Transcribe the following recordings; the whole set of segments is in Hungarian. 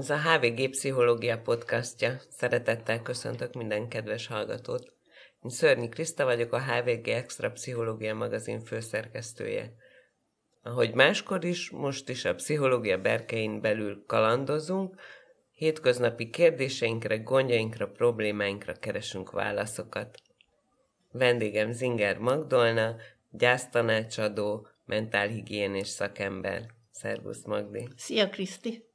Ez a HVG Pszichológia podcastja. Szeretettel köszöntök minden kedves hallgatót. Én Szörnyi Kriszta vagyok, a HVG Extra Pszichológia magazin főszerkesztője. Ahogy máskor is, most is a pszichológia berkein belül kalandozunk, hétköznapi kérdéseinkre, gondjainkra, problémáinkra keresünk válaszokat. Vendégem Zinger Magdolna, gyásztanácsadó, mentálhigiénés szakember. Szervusz, Magdi! Szia, Kriszti!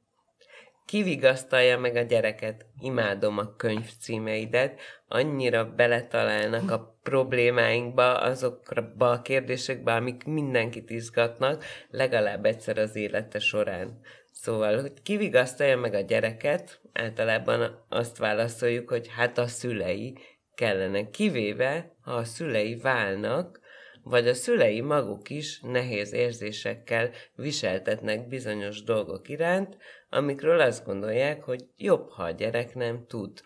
kivigasztalja meg a gyereket. Imádom a könyv címeidet, annyira beletalálnak a problémáinkba, azokba a kérdésekbe, amik mindenkit izgatnak, legalább egyszer az élete során. Szóval, hogy kivigasztalja meg a gyereket, általában azt válaszoljuk, hogy hát a szülei kellene, kivéve, ha a szülei válnak, vagy a szülei maguk is nehéz érzésekkel viseltetnek bizonyos dolgok iránt, amikről azt gondolják, hogy jobb, ha a gyerek nem tud.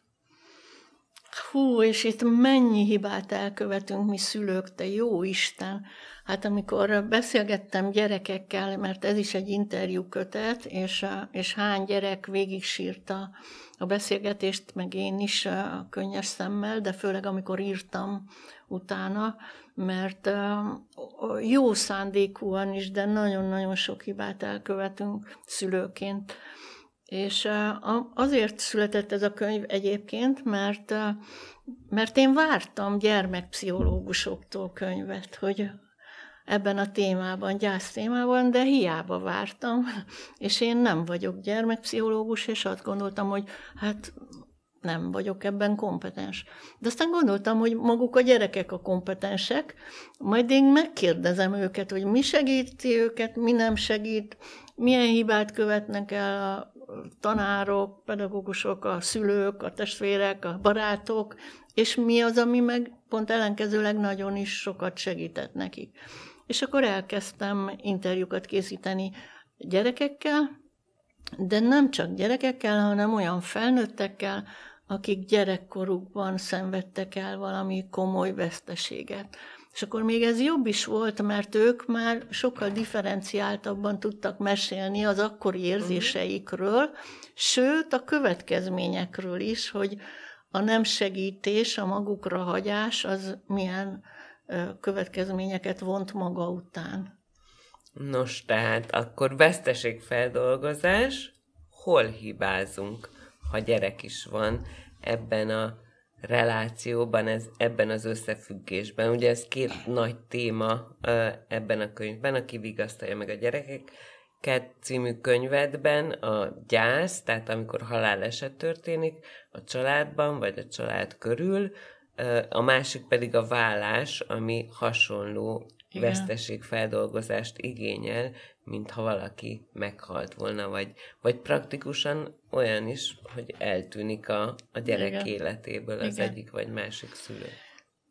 Hú, és itt mennyi hibát elkövetünk mi szülők, te jó Isten! Hát amikor beszélgettem gyerekekkel, mert ez is egy interjú kötet, és, és hány gyerek végig sírta a beszélgetést, meg én is a könnyes szemmel, de főleg amikor írtam utána, mert jó szándékúan is, de nagyon-nagyon sok hibát elkövetünk szülőként. És azért született ez a könyv egyébként, mert, mert én vártam gyermekpszichológusoktól könyvet, hogy ebben a témában, gyász témában, de hiába vártam, és én nem vagyok gyermekpszichológus, és azt gondoltam, hogy hát nem vagyok ebben kompetens. De aztán gondoltam, hogy maguk a gyerekek a kompetensek, majd én megkérdezem őket, hogy mi segíti őket, mi nem segít, milyen hibát követnek el a tanárok, pedagógusok, a szülők, a testvérek, a barátok, és mi az, ami meg pont ellenkezőleg nagyon is sokat segített nekik. És akkor elkezdtem interjúkat készíteni gyerekekkel, de nem csak gyerekekkel, hanem olyan felnőttekkel, akik gyerekkorukban szenvedtek el valami komoly veszteséget és akkor még ez jobb is volt, mert ők már sokkal differenciáltabban tudtak mesélni az akkori mhm. érzéseikről, sőt a következményekről is, hogy a nem segítés, a magukra hagyás az milyen következményeket vont maga után. Nos, tehát akkor veszteségfeldolgozás, hol hibázunk, ha gyerek is van ebben a relációban ez, ebben az összefüggésben. Ugye ez két nagy téma ebben a könyvben, aki vigasztalja meg a gyerekeket című könyvedben a gyász, tehát amikor haláleset történik a családban, vagy a család körül, a másik pedig a vállás, ami hasonló igen. veszteségfeldolgozást igényel, mint ha valaki meghalt volna, vagy, vagy praktikusan olyan is, hogy eltűnik a, a gyerek Igen. életéből az Igen. egyik vagy másik szülő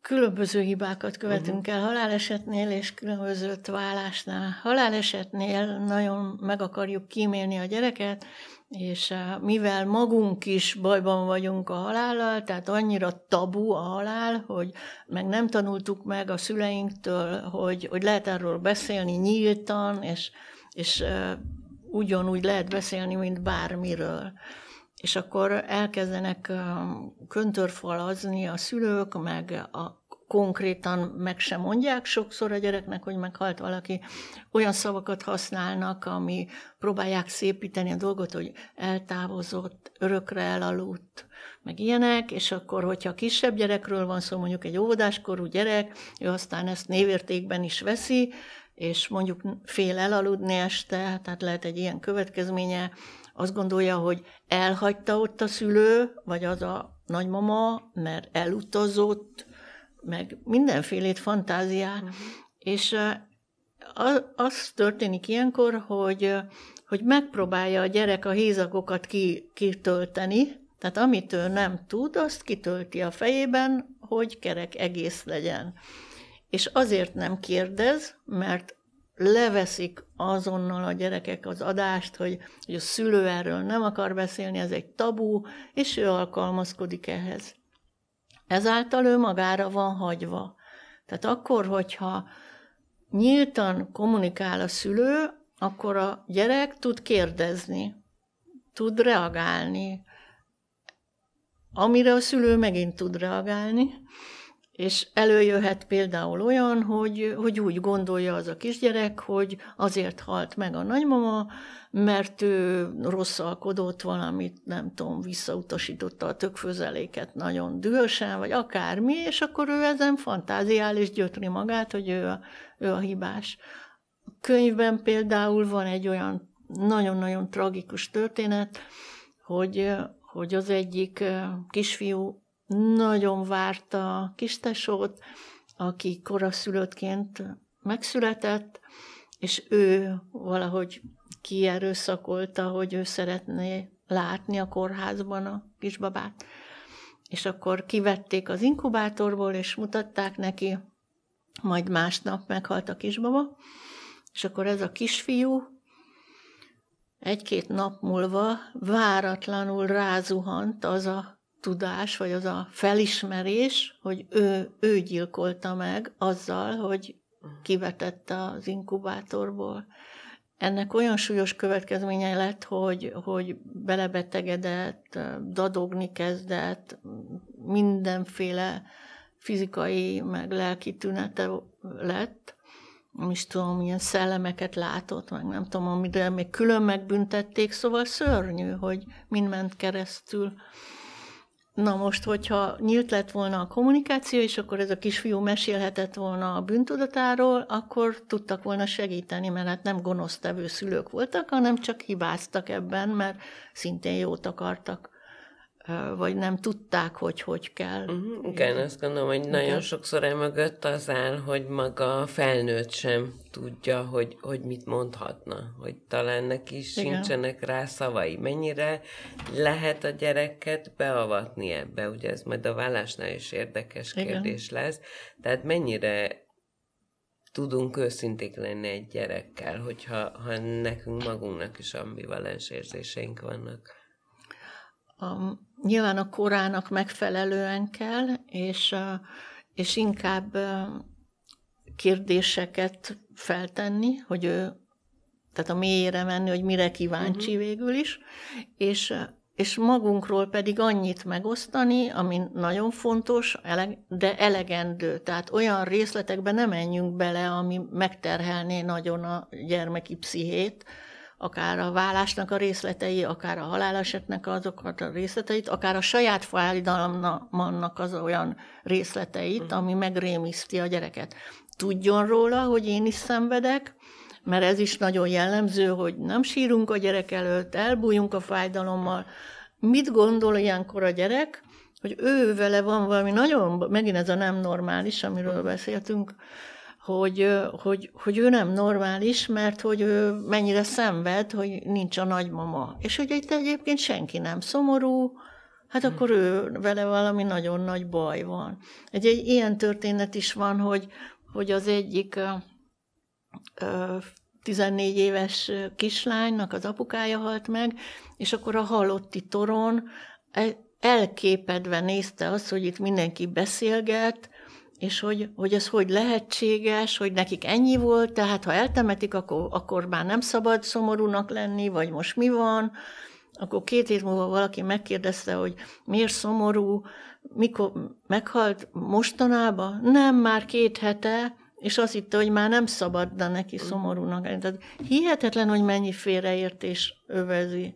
különböző hibákat mhm. követünk uh-huh. el halálesetnél és különböző vállásnál. Halálesetnél nagyon meg akarjuk kímélni a gyereket, és eh, mivel magunk is bajban vagyunk a halállal, tehát annyira tabu a halál, hogy meg nem tanultuk meg a szüleinktől, hogy, hogy lehet erről beszélni nyíltan, és, és eh, ugyanúgy lehet beszélni, mint bármiről és akkor elkezdenek um, köntörfalazni a szülők, meg a konkrétan meg sem mondják sokszor a gyereknek, hogy meghalt valaki, olyan szavakat használnak, ami próbálják szépíteni a dolgot, hogy eltávozott, örökre elaludt, meg ilyenek, és akkor, hogyha kisebb gyerekről van szó, mondjuk egy óvodáskorú gyerek, ő aztán ezt névértékben is veszi, és mondjuk fél elaludni este, tehát lehet egy ilyen következménye, azt gondolja, hogy elhagyta ott a szülő, vagy az a nagymama, mert elutazott, meg mindenfélét fantáziát, uh-huh. Mhm. és az, az történik ilyenkor, hogy, hogy megpróbálja a gyerek a hézagokat ki, kitölteni, tehát amit ő nem tud, azt kitölti a fejében, hogy kerek egész legyen. És azért nem kérdez, mert leveszik azonnal a gyerekek az adást, hogy, hogy a szülő erről nem akar beszélni, ez egy tabú, és ő alkalmazkodik ehhez. Ezáltal ő magára van hagyva. Tehát akkor, hogyha nyíltan kommunikál a szülő, akkor a gyerek tud kérdezni, tud reagálni, amire a szülő megint tud reagálni, és előjöhet például olyan, hogy, hogy úgy gondolja az a kisgyerek, hogy azért halt meg a nagymama, mert ő rosszalkodott valamit, nem tudom, visszautasította a tökfőzeléket nagyon dühösen, vagy akármi, és akkor ő ezen fantáziál és gyötri magát, hogy ő a, ő a hibás. A könyvben például van egy olyan nagyon-nagyon tragikus történet, hogy, hogy az egyik eh, kisfiú nagyon várta a kistesót, aki koraszülöttként megszületett, és ő valahogy kierőszakolta, hogy ő szeretné látni a kórházban a kisbabát. És akkor kivették az inkubátorból, és mutatták neki, majd másnap meghalt a kisbaba, és akkor ez a kisfiú egy-két nap múlva váratlanul rázuhant az a tudás, vagy az a felismerés, hogy ő, ő gyilkolta meg azzal, hogy kivetette az inkubátorból. Ennek olyan súlyos következménye lett, hogy, hogy belebetegedett, dadogni kezdett, mindenféle fizikai, meg lelki tünete lett, nem is tudom, milyen szellemeket látott, meg nem tudom, de még külön megbüntették, szóval szörnyű, hogy mind ment keresztül. Na most, hogyha nyílt lett volna a kommunikáció, és akkor ez a kisfiú mesélhetett volna a bűntudatáról, akkor tudtak volna segíteni, mert hát nem gonosztevő szülők voltak, hanem csak hibáztak ebben, mert szintén jót akartak vagy nem tudták, hogy hogy kell. Uh-huh. Igen, azt gondolom, hogy Igen. nagyon sokszor emögött az áll, hogy maga a felnőtt sem tudja, hogy, hogy mit mondhatna, hogy talán neki is sincsenek rá szavai. Mennyire lehet a gyereket beavatni ebbe? Ugye ez majd a vállásnál is érdekes Igen. kérdés lesz. Tehát mennyire tudunk őszinték lenni egy gyerekkel, hogyha ha nekünk magunknak is ambivalens érzéseink vannak a, nyilván a korának megfelelően kell, és, és inkább kérdéseket feltenni, hogy ő, tehát a mélyére menni, hogy mire kíváncsi uh-huh. végül is, és, és magunkról pedig annyit megosztani, ami nagyon fontos, de elegendő. Tehát olyan részletekbe nem menjünk bele, ami megterhelné nagyon a gyermeki pszichét, uh akár a vállásnak a részletei, akár a halálesetnek azokat a részleteit, akár a saját fájdalmannak az olyan részleteit, mhm. ami megrémiszti a gyereket. Tudjon róla, hogy én is szenvedek, mert ez is nagyon jellemző, hogy nem sírunk a gyerek előtt, elbújunk a fájdalommal. Mit gondol ilyenkor a gyerek? Hogy ő vele van valami nagyon, megint ez a nem normális, amiről mhm. beszéltünk, hogy, hogy, hogy ő nem normális, mert hogy ő mennyire szenved, hogy nincs a nagymama. És hogy itt egyébként senki nem szomorú, hát hmm. akkor ő vele valami nagyon nagy baj van. Egy, egy ilyen történet is van, hogy, hogy az egyik ö, 14 éves kislánynak az apukája halt meg, és akkor a halotti toron e, elképedve nézte azt, hogy itt mindenki beszélget, és hogy, hogy ez hogy lehetséges, hogy nekik ennyi volt, tehát ha eltemetik, akkor, akkor már nem szabad szomorúnak lenni, vagy most mi van, akkor két év múlva valaki megkérdezte, hogy miért szomorú, mikor meghalt mostanában? Nem, már két hete, és azt hitte, hogy már nem szabad, de neki szomorúnak. Tehát hihetetlen, hogy mennyi félreértés övezi.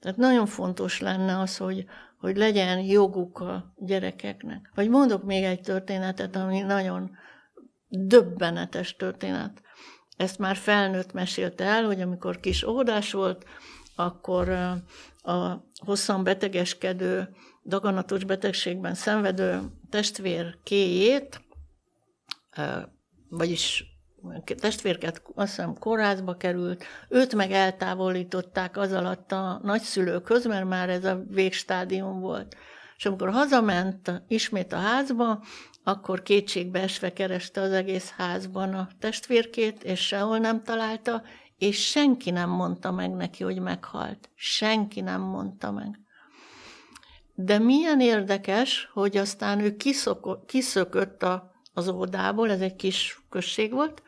Tehát nagyon fontos lenne az, hogy, hogy legyen joguk a gyerekeknek. Vagy mondok még egy történetet, ami nagyon döbbenetes történet. Ezt már felnőtt mesélte el, hogy amikor kis ódás volt, akkor a hosszan betegeskedő, daganatos betegségben szenvedő testvér kéjét, vagyis testvérket azt hiszem kórházba került, őt meg eltávolították az alatt a nagyszülőkhöz, mert már ez a végstádium volt. És amikor hazament ismét a házba, akkor kétségbe esve kereste az egész házban a testvérkét, és sehol nem találta, és senki nem mondta meg neki, hogy meghalt. Senki nem mondta meg. De milyen érdekes, hogy aztán ő kiszokott, kiszökött a az ódából, ez egy kis község volt,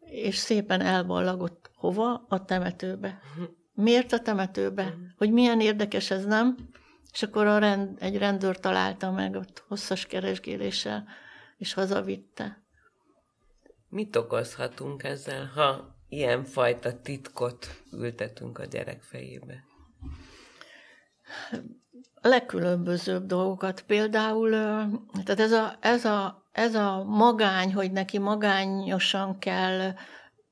és szépen elballagott hova? A temetőbe. Miért a temetőbe? Mhm. Hogy milyen érdekes ez, nem? És akkor a rend, egy rendőr találta meg ott hosszas keresgéléssel, és hazavitte. Mit okozhatunk ezzel, ha ilyenfajta titkot ültetünk a gyerek fejébe? A legkülönbözőbb dolgokat. Például, tehát ez a, ez a ez a magány, hogy neki magányosan kell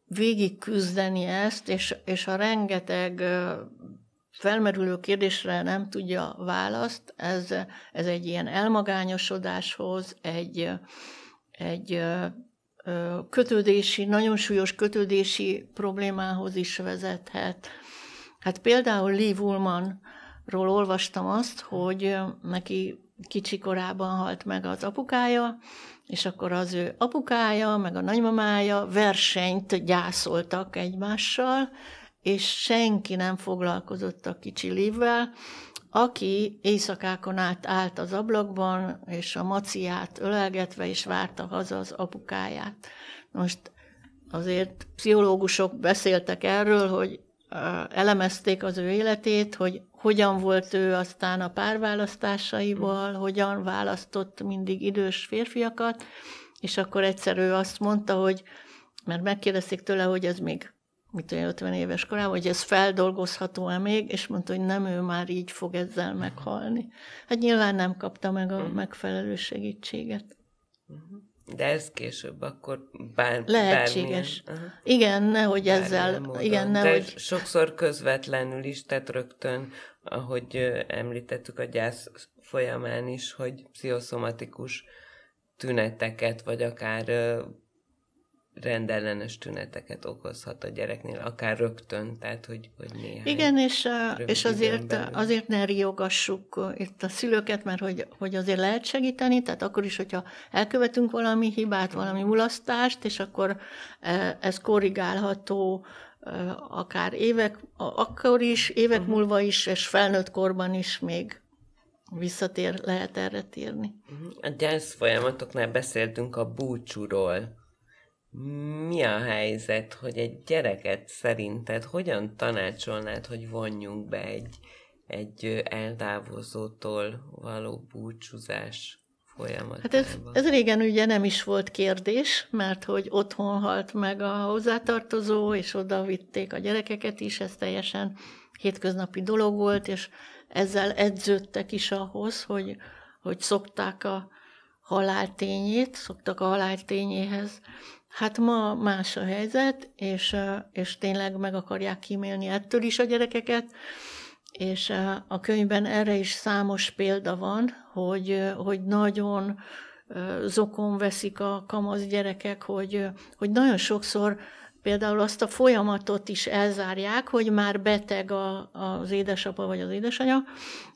végigküzdeni ezt, és, és a rengeteg felmerülő kérdésre nem tudja választ, ez, ez egy ilyen elmagányosodáshoz, egy, egy kötődési, nagyon súlyos kötődési problémához is vezethet. Hát például Lee Woolmanról olvastam azt, hogy neki kicsi korában halt meg az apukája, és akkor az ő apukája, meg a nagymamája versenyt gyászoltak egymással, és senki nem foglalkozott a kicsi lívvel, aki éjszakákon át állt az ablakban, és a maciát ölelgetve, is várta haza az apukáját. Most azért pszichológusok beszéltek erről, hogy elemezték az ő életét, hogy hogyan volt ő aztán a párválasztásaival, hogyan választott mindig idős férfiakat, és akkor egyszer ő azt mondta, hogy, mert megkérdezték tőle, hogy ez még mit olyan 50 éves korában, hogy ez feldolgozható-e még, és mondta, hogy nem ő már így fog ezzel meghalni. Hát nyilván nem kapta meg a mhm. megfelelő segítséget. Uh-huh. De ez később akkor bár, Lehetséges. Bármilyen. Igen, nehogy ezzel. Módon. Igen, nehogy... De sokszor közvetlenül is, tehát rögtön, ahogy említettük a gyász folyamán is, hogy pszichoszomatikus tüneteket, vagy akár rendellenes tüneteket okozhat a gyereknél, akár rögtön, tehát hogy, hogy néhány. Igen, és, és azért, azért ne riogassuk itt a szülőket, mert hogy, hogy azért lehet segíteni, tehát akkor is, hogyha elkövetünk valami hibát, valami mulasztást, és akkor ez korrigálható, akár évek, akkor is, évek uh-huh. múlva is, és felnőtt korban is még visszatér, lehet erre térni. Uh-huh. A gyász folyamatoknál beszéltünk a búcsúról, mi a helyzet, hogy egy gyereket szerinted hogyan tanácsolnád, hogy vonjunk be egy, egy eltávozótól való búcsúzás folyamatába? Hát ez, ez régen ugye nem is volt kérdés, mert hogy otthon halt meg a hozzátartozó, és oda vitték a gyerekeket is, ez teljesen hétköznapi dolog volt, és ezzel edződtek is ahhoz, hogy, hogy szokták a haláltényét, szoktak a haláltényéhez Hát ma más a helyzet, és, és tényleg meg akarják kímélni ettől is a gyerekeket, és a könyvben erre is számos példa van, hogy, hogy nagyon zokon veszik a kamasz gyerekek, hogy, hogy nagyon sokszor például azt a folyamatot is elzárják, hogy már beteg a, az édesapa vagy az édesanya,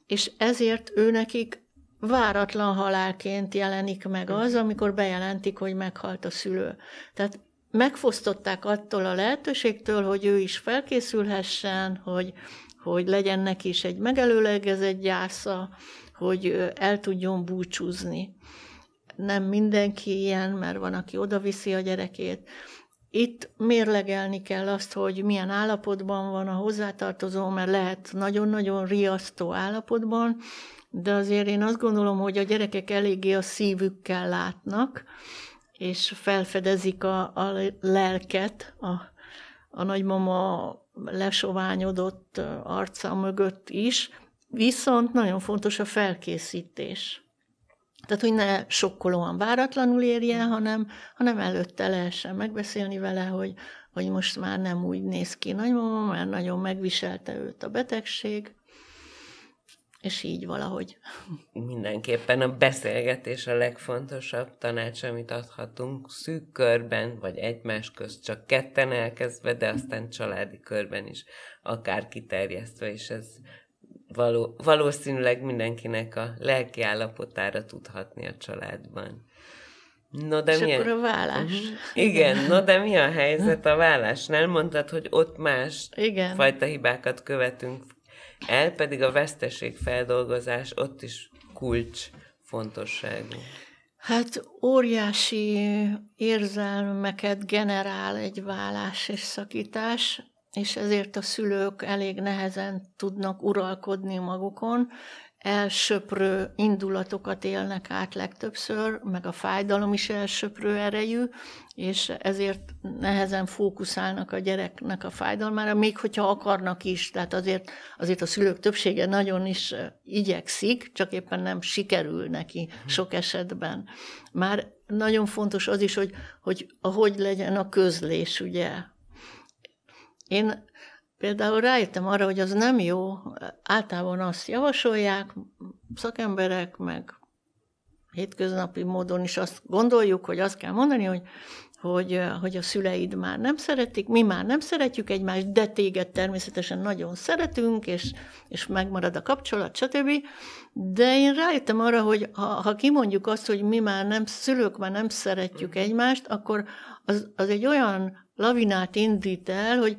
és ezért ő nekik váratlan halálként jelenik meg hm. az, amikor bejelentik, hogy meghalt a szülő. Tehát megfosztották attól a lehetőségtől, hogy ő is felkészülhessen, hogy, hogy legyen neki is egy megelőlegezett gyásza, hogy el tudjon búcsúzni. Nem mindenki ilyen, mert van, aki odaviszi a gyerekét. Itt mérlegelni kell azt, hogy milyen állapotban van a hozzátartozó, mert lehet nagyon-nagyon riasztó állapotban, de azért én azt gondolom, hogy a gyerekek eléggé a szívükkel látnak, és felfedezik a, a lelket, a, a nagymama lesoványodott arca mögött is, viszont nagyon fontos a felkészítés. Tehát, hogy ne sokkolóan váratlanul érjen, hanem, hanem előtte lehessen megbeszélni vele, hogy, hogy most már nem úgy néz ki nagymama, mert nagyon megviselte őt a betegség, és így valahogy. Mindenképpen a beszélgetés a legfontosabb tanács, amit adhatunk szűk körben, vagy egymás közt, csak ketten elkezdve, de aztán családi körben is, akár kiterjesztve, és ez való, valószínűleg mindenkinek a lelki állapotára tudhatni a családban. No, de és milyen... akkor a vállás. Uh-huh. Igen, no de mi a helyzet a vállásnál? Mondtad, hogy ott más Igen. fajta hibákat követünk el, pedig a veszteség feldolgozás ott is kulcs fontosságú. Hát óriási érzelmeket generál egy vállás és szakítás, és ezért a szülők elég nehezen tudnak uralkodni magukon, elsöprő indulatokat élnek át legtöbbször, meg a fájdalom is elsöprő erejű, és ezért nehezen fókuszálnak a gyereknek a fájdalmára, még hogyha akarnak is, tehát azért, azért a szülők többsége nagyon is igyekszik, csak éppen nem sikerül neki mhm. sok esetben. Már nagyon fontos az is, hogy, hogy ahogy legyen a közlés, ugye. Én Például rájöttem arra, hogy az nem jó. Általában azt javasolják szakemberek, meg hétköznapi módon is azt gondoljuk, hogy azt kell mondani, hogy, hogy, hogy a szüleid már nem szeretik, mi már nem szeretjük egymást, de téged természetesen nagyon szeretünk, és, és megmarad a kapcsolat, stb. De én rájöttem arra, hogy ha, ha kimondjuk azt, hogy mi már nem, szülők már nem szeretjük egymást, akkor az, az egy olyan lavinát indít el, hogy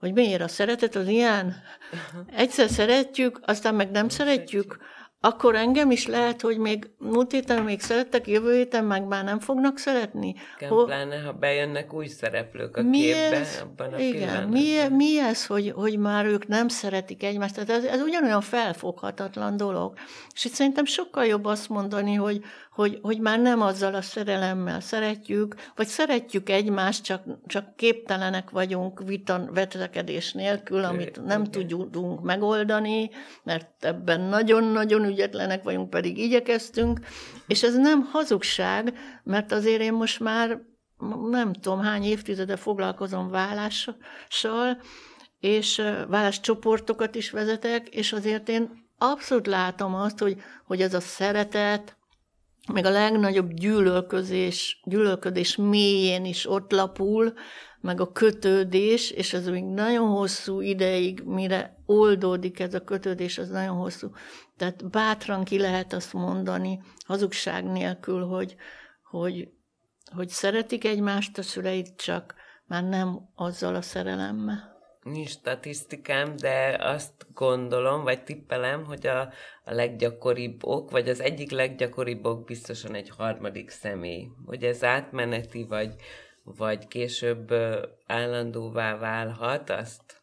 hogy miért a szeretet az ilyen. Egyszer szeretjük, aztán meg nem szeretjük. Akkor engem is lehet, hogy még múlt héten még szerettek, jövő héten meg már nem fognak szeretni. Igen, hogy... pláne, ha bejönnek új szereplők a mi képbe, ez? abban a Igen, mi, mi ez, hogy, hogy már ők nem szeretik egymást? Tehát ez, ez ugyanolyan felfoghatatlan dolog. És itt szerintem sokkal jobb azt mondani, hogy hogy, hogy már nem azzal a szerelemmel szeretjük, vagy szeretjük egymást, csak, csak képtelenek vagyunk vitan, vetekedés nélkül, amit nem okay. tudunk megoldani, mert ebben nagyon-nagyon ügyetlenek vagyunk, pedig igyekeztünk, és ez nem hazugság, mert azért én most már nem tudom hány évtizede foglalkozom vállással, és válláscsoportokat is vezetek, és azért én abszolút látom azt, hogy, hogy ez a szeretet, meg a legnagyobb gyűlölközés, gyűlölködés mélyén is ott lapul, meg a kötődés, és ez még nagyon hosszú ideig, mire oldódik ez a kötődés, az nagyon hosszú. Tehát bátran ki lehet azt mondani, hazugság nélkül, hogy, hogy, hogy szeretik egymást a szüleit, csak már nem azzal a szerelemmel nincs statisztikám, de azt gondolom, vagy tippelem, hogy a, a leggyakoribb ok, vagy az egyik leggyakoribb ok biztosan egy harmadik személy. Hogy ez átmeneti, vagy, vagy később állandóvá válhat, azt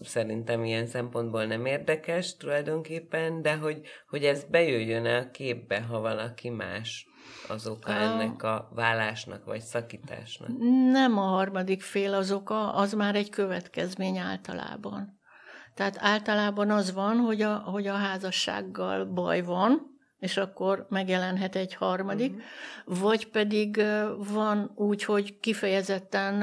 szerintem ilyen szempontból nem érdekes tulajdonképpen, de hogy, hogy ez bejöjjön a képbe, ha valaki más az oka a... ennek a vállásnak vagy szakításnak? Nem a harmadik fél az oka, az már egy következmény általában. Tehát általában az van, hogy a, hogy a házassággal baj van, és akkor megjelenhet egy harmadik, uh-huh. vagy pedig van úgy, hogy kifejezetten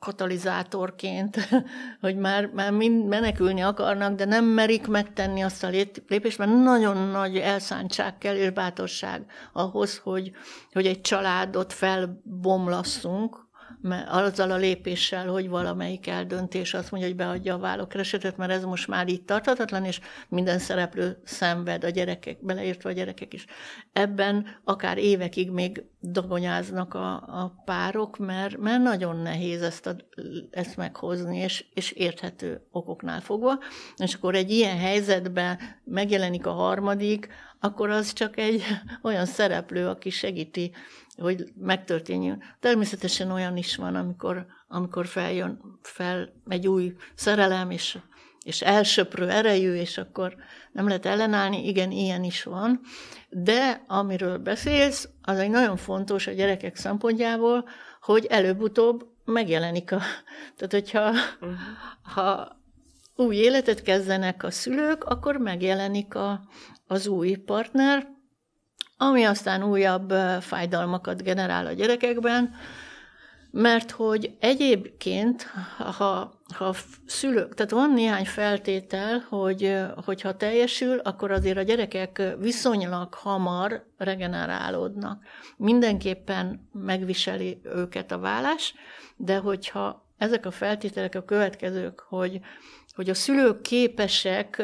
katalizátorként, hogy már, már mind menekülni akarnak, de nem merik megtenni azt a lépést, mert nagyon nagy elszántság kell és bátorság ahhoz, hogy, hogy egy családot felbomlasszunk, mert azzal a lépéssel, hogy valamelyik eldöntés azt mondja, hogy beadja a vállókeresetet, mert ez most már így tarthatatlan, és minden szereplő szenved, a gyerekek, beleértve a gyerekek is. Ebben akár évekig még dagonyáznak a, a párok, mert, mert nagyon nehéz ezt, a, ezt meghozni, és, és érthető okoknál fogva. És akkor egy ilyen helyzetben megjelenik a harmadik, akkor az csak egy olyan szereplő, aki segíti, hogy megtörténjön. Természetesen olyan is van, amikor, amikor feljön, fel egy új szerelem, és, és elsöprő erejű, és akkor nem lehet ellenállni. Igen, ilyen is van. De amiről beszélsz, az egy nagyon fontos a gyerekek szempontjából, hogy előbb-utóbb megjelenik a... Tehát, hogyha mhm. ha új életet kezdenek a szülők, akkor megjelenik a, az új partner, ami aztán újabb fájdalmakat generál a gyerekekben, mert hogy egyébként, ha, ha szülők, tehát van néhány feltétel, hogy hogyha teljesül, akkor azért a gyerekek viszonylag hamar regenerálódnak. Mindenképpen megviseli őket a vállás, de hogyha ezek a feltételek a következők, hogy, hogy a szülők képesek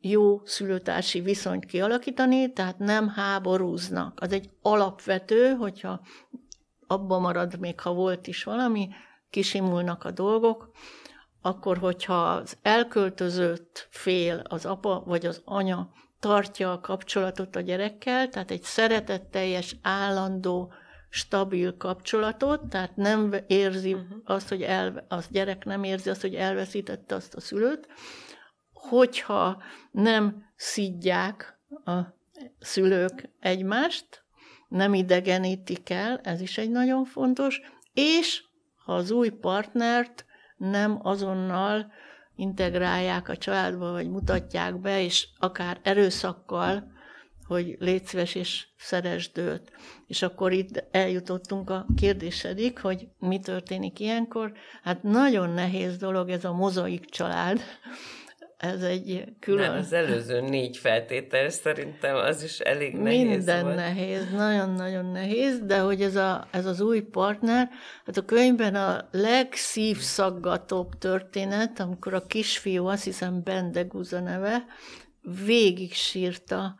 jó szülőtársi viszonyt kialakítani, tehát nem háborúznak. Az egy alapvető, hogyha abba marad, még ha volt is valami, kisimulnak a dolgok, akkor hogyha az elköltözött fél, az apa vagy az anya tartja a kapcsolatot a gyerekkel, tehát egy szeretetteljes, állandó, stabil kapcsolatot, tehát nem érzi uh-huh. azt, hogy el, az gyerek nem érzi azt, hogy elveszítette azt a szülőt, hogyha nem szidják a szülők egymást, nem idegenítik el, ez is egy nagyon fontos, és ha az új partnert nem azonnal integrálják a családba, vagy mutatják be, és akár erőszakkal, hogy légy szíves és szeresd őt. És akkor itt eljutottunk a kérdésedik, hogy mi történik ilyenkor. Hát nagyon nehéz dolog ez a mozaik család, ez egy külön... Nem, az előző négy feltétel szerintem az is elég nehéz Minden volt. nehéz, nagyon-nagyon nehéz, de hogy ez, a, ez az új partner, hát a könyvben a legszívszaggatóbb történet, amikor a kisfiú, azt hiszem Bendegúz neve, végig sírta.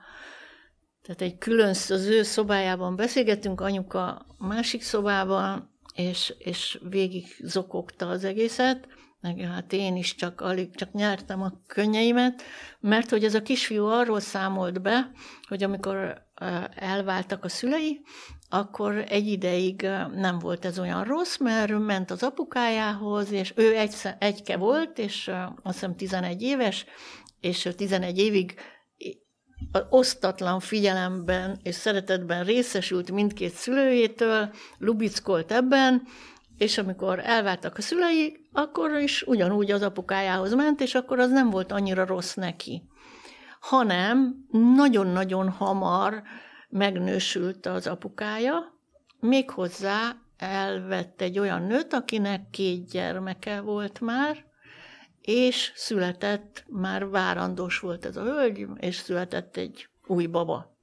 Tehát egy külön, az ő szobájában beszélgetünk, anyuka másik szobában, és, és végig zokogta az egészet, meg hát én is csak alig csak nyertem a könnyeimet, mert hogy ez a kisfiú arról számolt be, hogy amikor elváltak a szülei, akkor egy ideig nem volt ez olyan rossz, mert ment az apukájához, és ő egy, egyke volt, és azt hiszem 11 éves, és 11 évig osztatlan figyelemben és szeretetben részesült mindkét szülőjétől, lubickolt ebben, és amikor elváltak a szülei, akkor is ugyanúgy az apukájához ment, és akkor az nem volt annyira rossz neki. Hanem nagyon-nagyon hamar megnősült az apukája, méghozzá elvette, egy olyan nőt, akinek két gyermeke volt már, és született, már várandós volt ez a hölgy, és született egy új baba.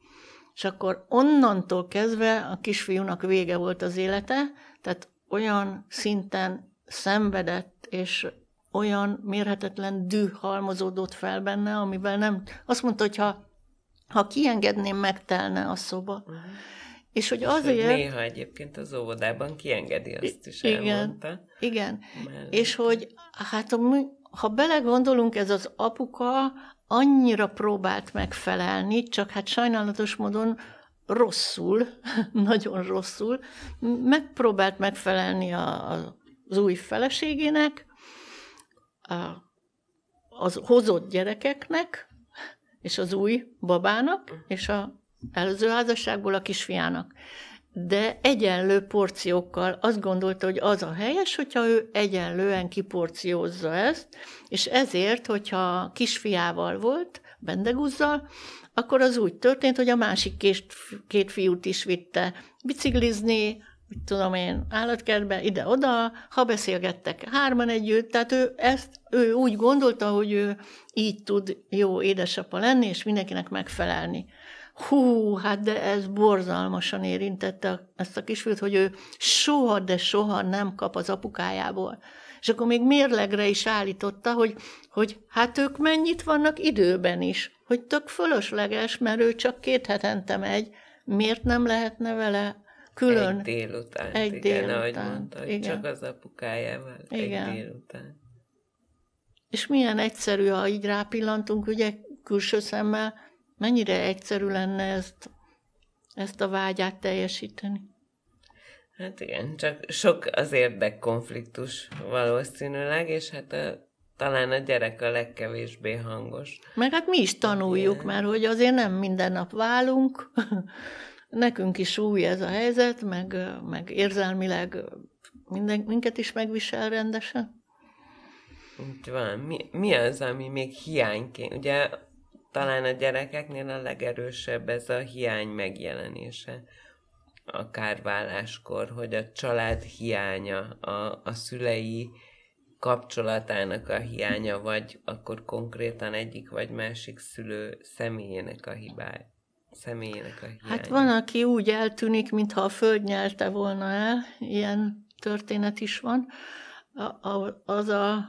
És akkor onnantól kezdve a kisfiúnak vége volt az élete, tehát olyan szinten szenvedett, és olyan mérhetetlen düh halmozódott fel benne, amivel nem... Azt mondta, hogy ha, ha kiengedném, megtelne a szoba. Uh-huh. És hogy azért... Hogy néha egyébként az óvodában kiengedi, azt is igen, elmondta. Igen, Mellett. és hogy hát a, ha belegondolunk, ez az apuka annyira próbált megfelelni, csak hát sajnálatos módon rosszul, nagyon rosszul, megpróbált megfelelni a, a az új feleségének, az hozott gyerekeknek, és az új babának, és a előző házasságból a kisfiának. De egyenlő porciókkal azt gondolta, hogy az a helyes, hogyha ő egyenlően kiporciózza ezt, és ezért, hogyha kisfiával volt, Bendegúzzal, akkor az úgy történt, hogy a másik két, két fiút is vitte biciklizni, mit tudom én, állatkertbe, ide-oda, ha beszélgettek hárman együtt, tehát ő ezt, ő úgy gondolta, hogy ő így tud jó édesapa lenni, és mindenkinek megfelelni. Hú, hát de ez borzalmasan érintette ezt a kisfiút, hogy ő soha, de soha nem kap az apukájából. És akkor még mérlegre is állította, hogy, hogy hát ők mennyit vannak időben is, hogy tök fölösleges, mert ő csak két hetente megy, miért nem lehetne vele Külön. Egy délután. Egy igen, délután. ahogy hogy igen. csak az apukájával igen. egy délután. És milyen egyszerű, ha így rápillantunk, ugye külső szemmel, mennyire egyszerű lenne ezt, ezt a vágyát teljesíteni. Hát igen, csak sok az érdekkonfliktus valószínűleg, és hát a, talán a gyerek a legkevésbé hangos. Meg hát mi is tanuljuk, mert hogy azért nem minden nap válunk, nekünk is új ez a helyzet, meg, meg érzelmileg minden, minket is megvisel rendesen. Úgy van. Mi, mi az, ami még hiányként? Ugye talán a gyerekeknél a legerősebb ez a hiány megjelenése. Akár válláskor, hogy a család hiánya, a, a szülei kapcsolatának a hiánya, vagy akkor konkrétan egyik vagy másik szülő személyének a hibája személyének a hát hiánya. Hát van, aki úgy eltűnik, mintha a föld nyelte volna el, ilyen történet is van. A, a, az a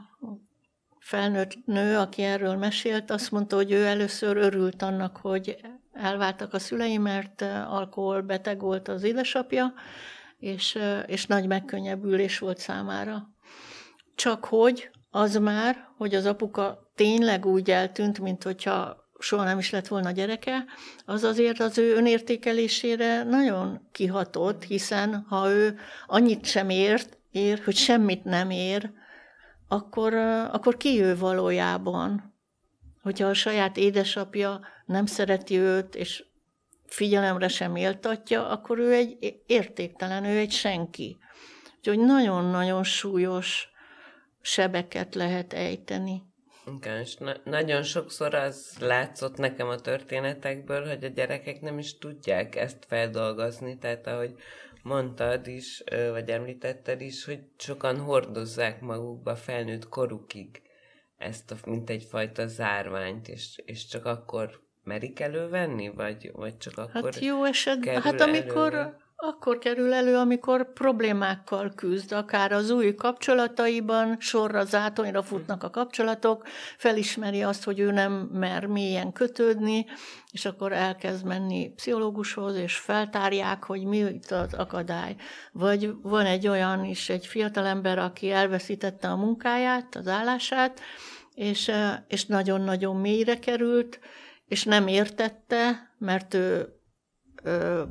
felnőtt nő, aki erről mesélt, azt mondta, hogy ő először örült annak, hogy elváltak a szülei, mert eh, alkoholbeteg volt az édesapja, és, eh, és nagy megkönnyebbülés volt számára. Csak hogy az már, hogy az apuka tényleg úgy eltűnt, mint hogyha soha nem is lett volna gyereke, az azért az ő önértékelésére nagyon kihatott, hiszen ha ő annyit sem ért, ér, hogy semmit nem ér, akkor, akkor ki ő valójában? Hogyha a saját édesapja nem szereti őt, és figyelemre sem éltatja, akkor ő egy értéktelen, ő egy senki. Úgyhogy nagyon-nagyon súlyos sebeket lehet ejteni. Igen, és na- nagyon sokszor az látszott nekem a történetekből, hogy a gyerekek nem is tudják ezt feldolgozni, tehát ahogy mondtad is, vagy említetted is, hogy sokan hordozzák magukba felnőtt korukig ezt a, mint egyfajta zárványt, és, és csak akkor merik elővenni, vagy, vagy csak hát akkor Hát jó esetben, hát amikor akkor kerül elő, amikor problémákkal küzd, akár az új kapcsolataiban, sorra zátonyra futnak a kapcsolatok, felismeri azt, hogy ő nem mer mélyen kötődni, és akkor elkezd menni pszichológushoz, és feltárják, hogy mi itt az akadály. Vagy van egy olyan is, egy fiatalember, aki elveszítette a munkáját, az állását, és, eh, és nagyon-nagyon mélyre került, és nem értette, mert ő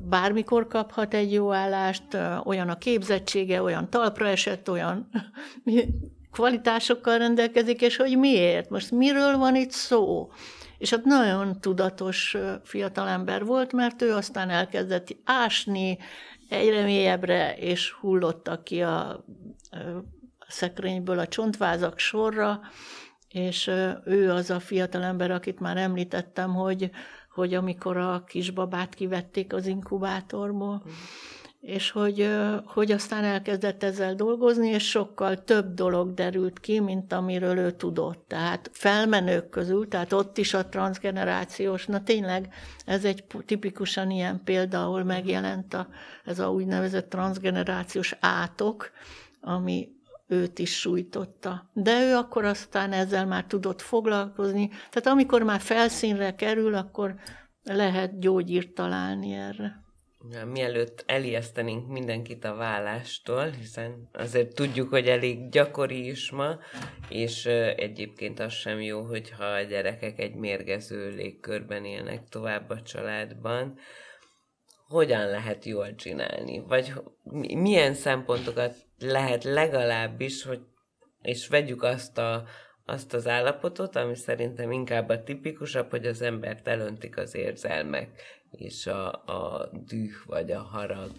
bármikor kaphat egy jó állást, olyan a képzettsége, olyan talpra esett, olyan kvalitásokkal rendelkezik, és hogy miért, most miről van itt szó. És ott nagyon tudatos fiatalember volt, mert ő aztán elkezdett ásni egyre mélyebbre, és hullottak ki a szekrényből a csontvázak sorra, és ő az a fiatalember, akit már említettem, hogy hogy amikor a kisbabát kivették az inkubátorból, mhm. és hogy, hogy aztán elkezdett ezzel dolgozni, és sokkal több dolog derült ki, mint amiről ő tudott. Tehát felmenők közül, tehát ott is a transgenerációs, na tényleg ez egy tipikusan ilyen példa, ahol megjelent a, ez a úgynevezett transgenerációs átok, ami őt is sújtotta. De ő akkor aztán ezzel már tudott foglalkozni, tehát amikor már felszínre kerül, akkor lehet gyógyírt találni erre. Ja, mielőtt elijesztenénk mindenkit a vállástól, hiszen azért tudjuk, hogy elég gyakori is ma, és egyébként az sem jó, hogyha a gyerekek egy mérgező légkörben élnek tovább a családban. Hogyan lehet jól csinálni? Vagy milyen szempontokat lehet legalábbis, hogy és vegyük azt a, azt az állapotot, ami szerintem inkább a tipikusabb, hogy az embert elöntik az érzelmek, és a, a düh vagy a harag.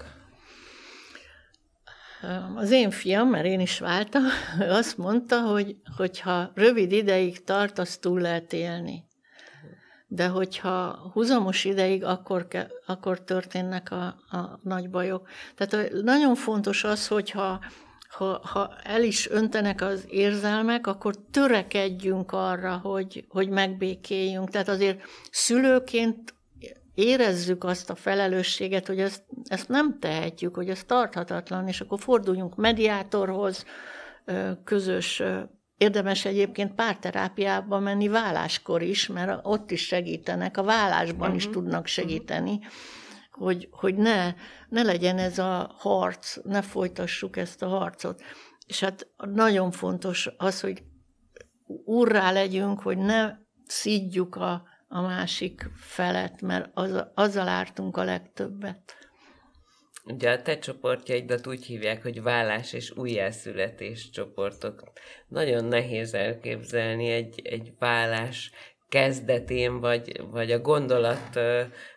Az én fiam, mert én is váltam, azt mondta, hogy hogyha rövid ideig tart, azt túl lehet élni de hogyha húzamos ideig, akkor, ke, akkor történnek a, a nagy bajok. Tehát nagyon fontos az, hogyha ha, ha el is öntenek az érzelmek, akkor törekedjünk arra, hogy, hogy megbékéljünk. Tehát azért szülőként érezzük azt a felelősséget, hogy ezt, ezt nem tehetjük, hogy ez tarthatatlan, és akkor forduljunk mediátorhoz, közös Érdemes egyébként párterápiába menni válláskor is, mert ott is segítenek, a vállásban uh-huh. is mhm. tudnak mhm. segíteni, uh-huh. hogy, hogy ne, ne legyen ez a harc, ne folytassuk ezt a harcot. És hát nagyon fontos az, hogy urrá legyünk, hogy ne szídjuk a, a másik felet, mert az, azzal ártunk a legtöbbet. Ugye a te csoportjaidat úgy hívják, hogy vállás és újjászületés csoportok. Nagyon nehéz elképzelni egy, egy vállás kezdetén, vagy, vagy a gondolat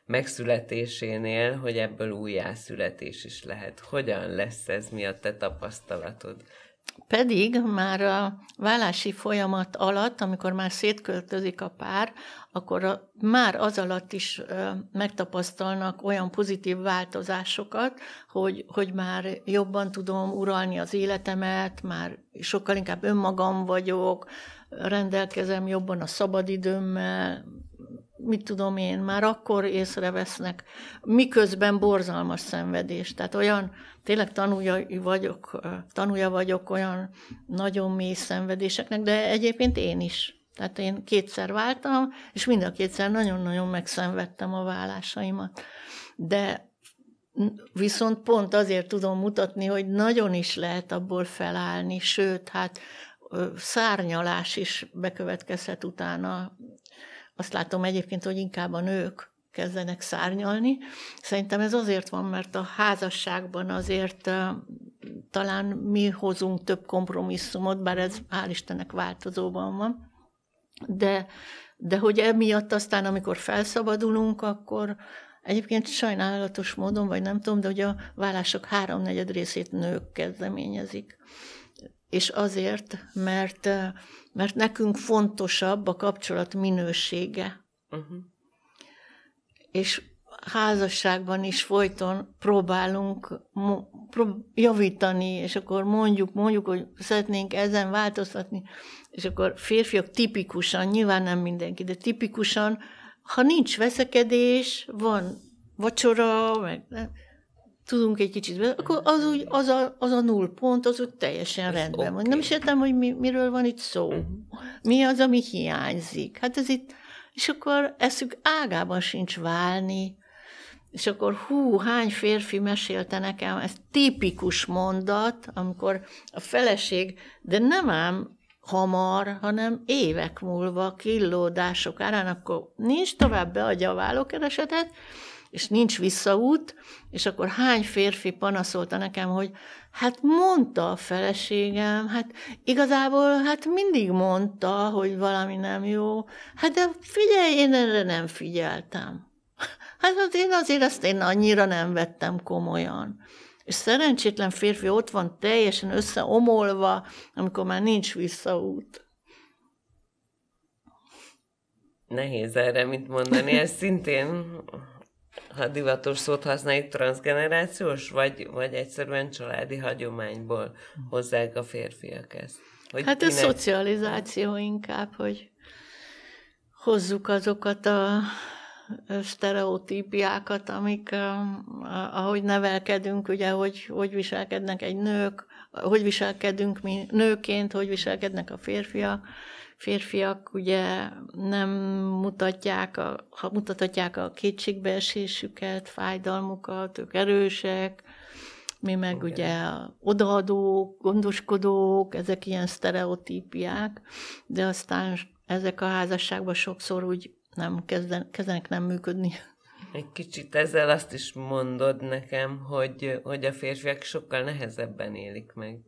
megszületésénél, hogy ebből újjászületés is lehet. Hogyan lesz ez, mi a te tapasztalatod? Pedig már a vállási folyamat alatt, amikor már szétköltözik a pár, akkor a, már az alatt is ö, megtapasztalnak olyan pozitív változásokat, hogy, hogy már jobban tudom uralni az életemet, már sokkal inkább önmagam vagyok, rendelkezem jobban a szabadidőmmel, mit tudom én, már akkor észrevesznek, miközben borzalmas szenvedés. Tehát olyan, tényleg tanulja vagyok, tanulja vagyok olyan nagyon mély szenvedéseknek, de egyébként én is. Tehát én kétszer váltam, és mind a kétszer nagyon-nagyon megszenvedtem a vállásaimat. De viszont pont azért tudom mutatni, hogy nagyon is lehet abból felállni, sőt, hát szárnyalás is bekövetkezhet utána azt látom egyébként, hogy inkább a nők kezdenek szárnyalni. Szerintem ez azért van, mert a házasságban azért talán mi hozunk több kompromisszumot, bár ez hál' Istennek változóban van, de, de hogy emiatt aztán, amikor felszabadulunk, akkor egyébként sajnálatos módon, vagy nem tudom, de hogy a vállások háromnegyed részét nők kezdeményezik és azért, mert, mert nekünk fontosabb a kapcsolat minősége. Uh-huh. És házasságban is folyton próbálunk javítani, és akkor mondjuk, mondjuk, hogy szeretnénk ezen változtatni, és akkor férfiak tipikusan, nyilván nem mindenki, de tipikusan, ha nincs veszekedés, van vacsora, meg tudunk egy kicsit, akkor az, úgy, az, a, az a null pont, az úgy teljesen ez rendben okay. van. Nem is értem, hogy mi, miről van itt szó. Uh-huh. Mi az, ami hiányzik. Hát ez itt, és akkor eszük ágában sincs válni, és akkor hú, hány férfi mesélte nekem, ez tipikus mondat, amikor a feleség, de nem ám hamar, hanem évek múlva, killódások árán, akkor nincs tovább beadja a vállókeresetet, és nincs visszaút, és akkor hány férfi panaszolta nekem, hogy hát mondta a feleségem, hát igazából hát mindig mondta, hogy valami nem jó, hát de figyelj, én erre nem figyeltem. Hát az én azért ezt én annyira nem vettem komolyan. És szerencsétlen férfi ott van teljesen összeomolva, amikor már nincs visszaút. Nehéz erre mit mondani, ez szintén ha divatos szót használjuk, transgenerációs, vagy, vagy egyszerűen családi hagyományból hozzák a férfiak ezt? Hogy hát ez kinek... szocializáció inkább, hogy hozzuk azokat a sztereotípiákat, amik, ahogy nevelkedünk, ugye, hogy, hogy viselkednek egy nők, hogy viselkedünk mi nőként, hogy viselkednek a férfiak, férfiak ugye nem mutatják, a, ha mutatják a kétségbeesésüket, fájdalmukat, ők erősek, mi meg Igen. ugye odaadók, gondoskodók, ezek ilyen sztereotípiák, de aztán ezek a házasságban sokszor úgy nem kezden, kezdenek nem működni. Egy kicsit ezzel azt is mondod nekem, hogy, hogy a férfiak sokkal nehezebben élik meg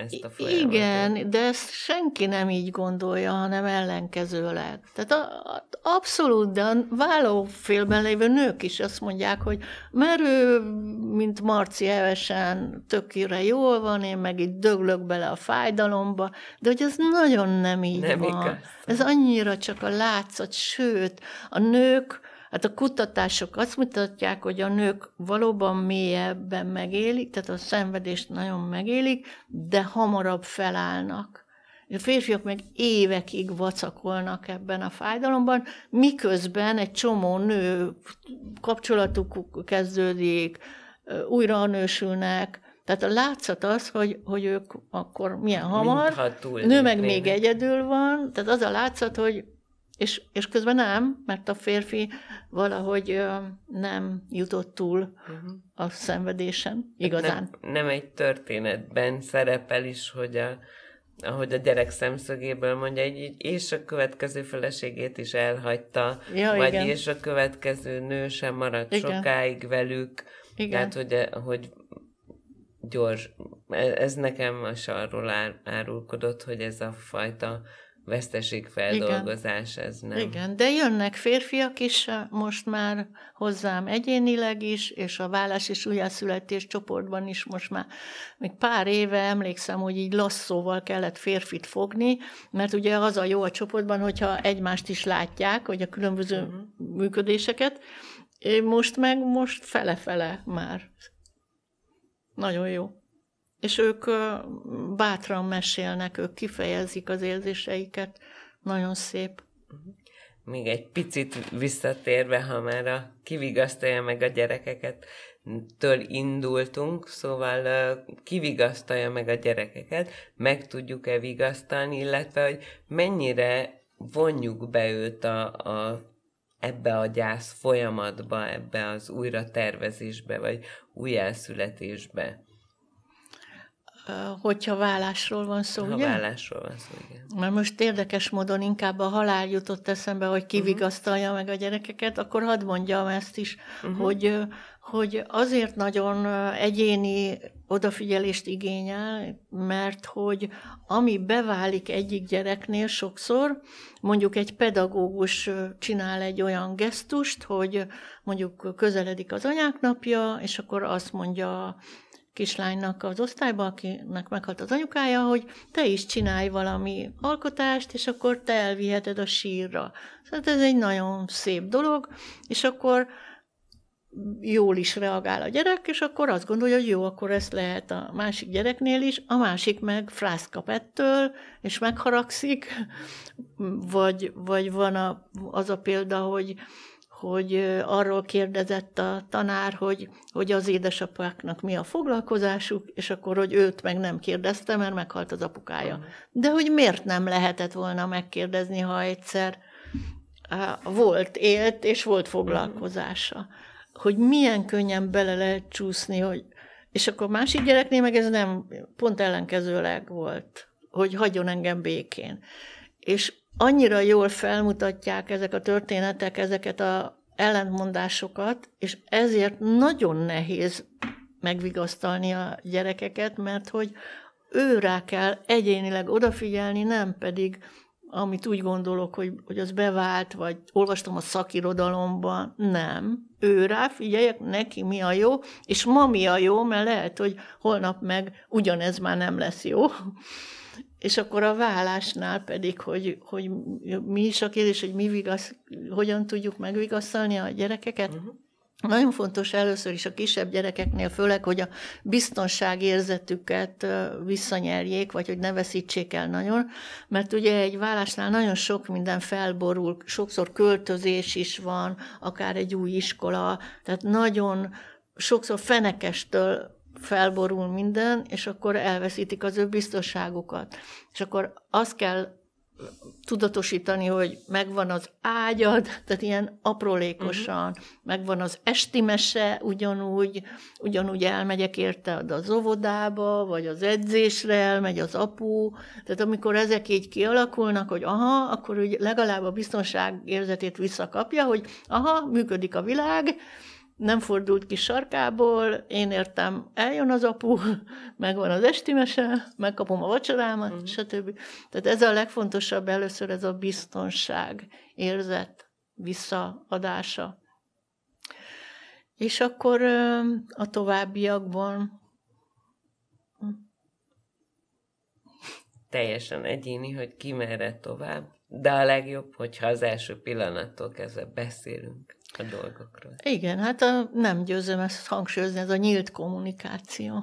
ezt a folyamatot. Igen, de ezt senki nem így gondolja, hanem ellenkezőleg. Tehát a, a, abszolút, de a vállófélben lévő nők is azt mondják, hogy mert ő mint Marci Evesen, tökére jól van, én meg itt döglök bele a fájdalomba, de hogy ez nagyon nem így nem van. Igaz. Ez annyira csak a látszat, sőt, a nők Hát a kutatások azt mutatják, hogy a nők valóban mélyebben megélik, tehát a szenvedést nagyon megélik, de hamarabb felállnak. A férfiak meg évekig vacakolnak ebben a fájdalomban, miközben egy csomó nő kapcsolatuk kezdődik, újra nősülnek, tehát a látszat az, hogy, hogy ők akkor milyen hamar, hát nő meg még egyedül van, tehát az a látszat, hogy és, és közben nem, mert a férfi valahogy nem jutott túl uh-huh. a szenvedésen hát igazán. Nem, nem egy történetben szerepel is, hogy a, ahogy a gyerek szemszögéből mondja, egy, így, és a következő feleségét is elhagyta, ja, vagy igen. és a következő nő sem maradt igen. sokáig velük. Igen. Tehát, hogy, eh, hogy gyors, ez nekem a arról árulkodott, hogy ez a fajta veszteségfeldolgozás, Igen. ez nem. Igen, de jönnek férfiak is most már hozzám egyénileg is, és a vállás és újjászületés csoportban is most már. Még pár éve emlékszem, hogy így lasszóval kellett férfit fogni, mert ugye az a jó a csoportban, hogyha egymást is látják, hogy a különböző uh-huh. működéseket, most meg most fele-fele már. Nagyon jó. És ők bátran mesélnek, ők kifejezik az érzéseiket, nagyon szép. Még egy picit visszatérve, ha már a kivigasztalja meg a gyerekeket, től indultunk, szóval kivigasztalja meg a gyerekeket, meg tudjuk-e vigasztalni, illetve hogy mennyire vonjuk be őt a, a ebbe a gyász folyamatba, ebbe az újratervezésbe, vagy újjászületésbe hogyha vállásról van szó, ha ugye? vállásról van szó, igen. Mert most érdekes módon inkább a halál jutott eszembe, hogy kivigasztalja mhm. uh-huh. meg a gyerekeket, akkor hadd mondjam ezt is, uh-huh. hogy, hogy azért nagyon egyéni odafigyelést igényel, mert hogy ami beválik egyik gyereknél sokszor, mondjuk egy pedagógus csinál egy olyan gesztust, hogy mondjuk közeledik az anyák napja, és akkor azt mondja kislánynak az osztályba, akinek meghalt az anyukája, hogy te is csinálj valami alkotást, és akkor te elviheted a sírra. Szóval ez egy nagyon szép dolog, és akkor jól is reagál a gyerek, és akkor azt gondolja, hogy jó, akkor ezt lehet a másik gyereknél is, a másik meg frász kap ettől, és megharagszik, vagy, vagy van a, az a példa, hogy hogy arról kérdezett a tanár, hogy, hogy az édesapáknak mi a foglalkozásuk, és akkor, hogy őt meg nem kérdezte, mert meghalt az apukája. De hogy miért nem lehetett volna megkérdezni, ha egyszer volt, élt, és volt foglalkozása. Hogy milyen könnyen bele lehet csúszni, hogy, és akkor másik gyereknél meg ez nem, pont ellenkezőleg volt, hogy hagyjon engem békén. És annyira jól felmutatják ezek a történetek, ezeket a ellentmondásokat, és ezért nagyon nehéz megvigasztalni a gyerekeket, mert hogy ő rá kell egyénileg odafigyelni, nem pedig amit úgy gondolok, hogy, hogy az bevált, vagy olvastam a szakirodalomban, nem. Ő rá figyeljek, neki mi a jó, és ma mi a jó, mert lehet, hogy holnap meg ugyanez már nem lesz jó. És akkor a vállásnál pedig, hogy, hogy mi is a kérdés, hogy mi vigasz, hogyan tudjuk megvigasztalni a gyerekeket. Uh-huh. Nagyon fontos először is a kisebb gyerekeknél, főleg, hogy a biztonságérzetüket visszanyerjék, vagy hogy ne veszítsék el nagyon, mert ugye egy vállásnál nagyon sok minden felborul, sokszor költözés is van, akár egy új iskola, tehát nagyon sokszor fenekestől felborul minden, és akkor elveszítik az ő biztonságukat. És akkor azt kell tudatosítani, hogy megvan az ágyad, tehát ilyen aprólékosan, uh-huh. megvan az esti mese, ugyanúgy, ugyanúgy elmegyek érte az óvodába, vagy az edzésre elmegy az apu, tehát amikor ezek így kialakulnak, hogy aha, akkor úgy legalább a biztonság érzetét visszakapja, hogy aha, működik a világ, nem fordult ki sarkából, én értem, eljön az apu, megvan az esti mese, megkapom a vacsorámat, uh-huh. stb. Tehát ez a legfontosabb először, ez a biztonság érzet visszaadása. És akkor a továbbiakban teljesen egyéni, hogy ki merre tovább, de a legjobb, hogyha az első pillanattól kezdve beszélünk a dolgokról. Igen, hát a, nem győzöm ezt hangsúlyozni, ez a nyílt kommunikáció.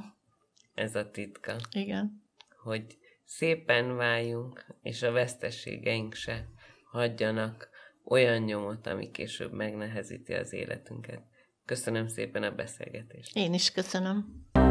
Ez a titka. Igen. Hogy szépen váljunk, és a veszteségeink se hagyjanak olyan nyomot, ami később megnehezíti az életünket. Köszönöm szépen a beszélgetést. Én is köszönöm.